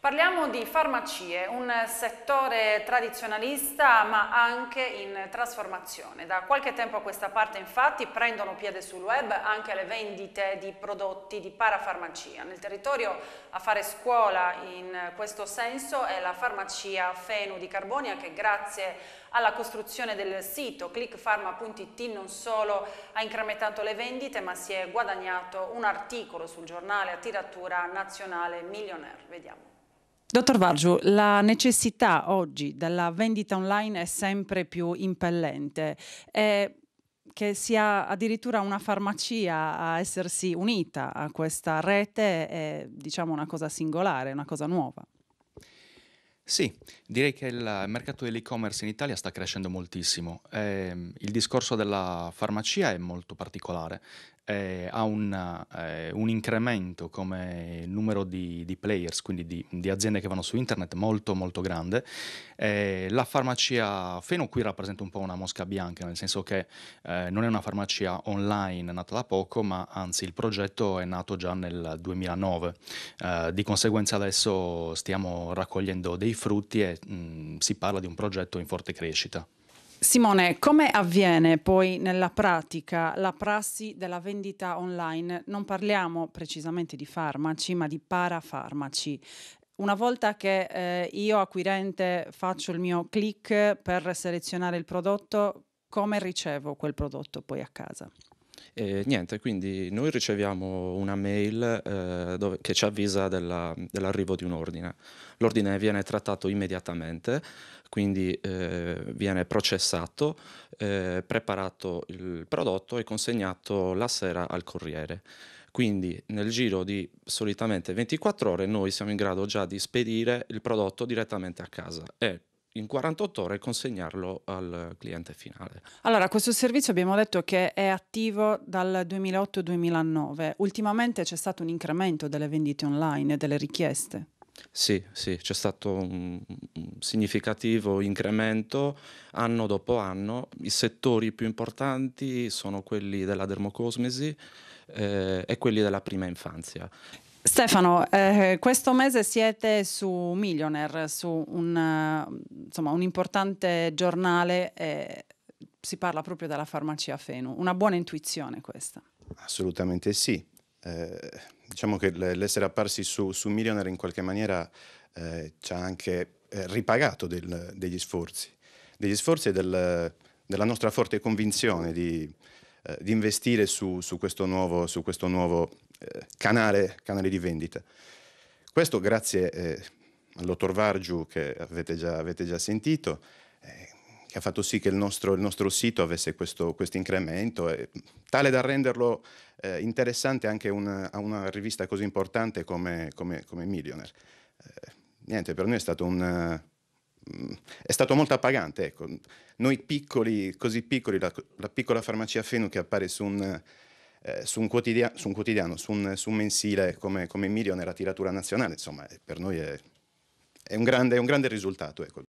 Parliamo di farmacie, un settore tradizionalista ma anche in trasformazione. Da qualche tempo a questa parte infatti prendono piede sul web anche le vendite di prodotti di parafarmacia. Nel territorio a fare scuola in questo senso è la farmacia Fenu di Carbonia che grazie alla costruzione del sito clickpharma.it non solo ha incrementato le vendite ma si è guadagnato un articolo sul giornale a tiratura nazionale Millionaire. Vediamo. Dottor Vargiu, la necessità oggi della vendita online è sempre più impellente. È che sia addirittura una farmacia a essersi unita a questa rete è diciamo una cosa singolare, una cosa nuova. Sì, direi che il mercato dell'e-commerce in Italia sta crescendo moltissimo. Ehm, il discorso della farmacia è molto particolare, eh, ha un, eh, un incremento come numero di, di players, quindi di, di aziende che vanno su internet, molto molto grande. Eh, la farmacia Feno qui rappresenta un po' una mosca bianca, nel senso che eh, non è una farmacia online nata da poco, ma anzi il progetto è nato già nel 2009. Eh, di conseguenza adesso stiamo raccogliendo dei frutti e mh, mm, si parla di un progetto in forte crescita. Simone, come avviene poi nella pratica la prassi della vendita online? Non parliamo precisamente di farmaci, ma di parafarmaci. Una volta che eh, io acquirente faccio il mio click per selezionare il prodotto, come ricevo quel prodotto poi a casa? E niente, quindi noi riceviamo una mail eh, dove, che ci avvisa della, dell'arrivo di un ordine. L'ordine viene trattato immediatamente, quindi eh, viene processato, eh, preparato il prodotto e consegnato la sera al corriere. Quindi nel giro di solitamente 24 ore noi siamo in grado già di spedire il prodotto direttamente a casa e in 48 ore consegnarlo al cliente finale. Allora, questo servizio abbiamo detto che è attivo dal 2008-2009. Ultimamente c'è stato un incremento delle vendite online e delle richieste. Sì, sì, c'è stato un significativo incremento anno dopo anno. I settori più importanti sono quelli della dermocosmesi eh, e quelli della prima infanzia. Stefano, eh, questo mese siete su Millionaire, su un, insomma, un importante giornale eh, si parla proprio della farmacia Fenu. Una buona intuizione questa. Assolutamente sì. Eh, diciamo che l'essere apparsi su, su Millionaire in qualche maniera eh, ci ha anche eh, ripagato del, degli sforzi, degli sforzi e del, della nostra forte convinzione di, eh, di investire su, su, questo nuovo, su questo nuovo eh, canale, canale, di vendita. Questo grazie Lotor Vargiu che avete già, avete già sentito, eh, che ha fatto sì che il nostro, il nostro sito avesse questo, incremento, tale da renderlo eh, interessante anche una, a una rivista così importante come, come, come Millionaire. Eh, niente, per noi è stato un... Mm, è stato molto appagante, ecco. Noi piccoli, così piccoli, la, la piccola farmacia Fenu che appare su un, eh, su, un quotidiano, su un, quotidiano, su un, su un mensile come, come Millionaire a tiratura nazionale, insomma, eh, per noi è è un grande, è un grande risultato. Ecco.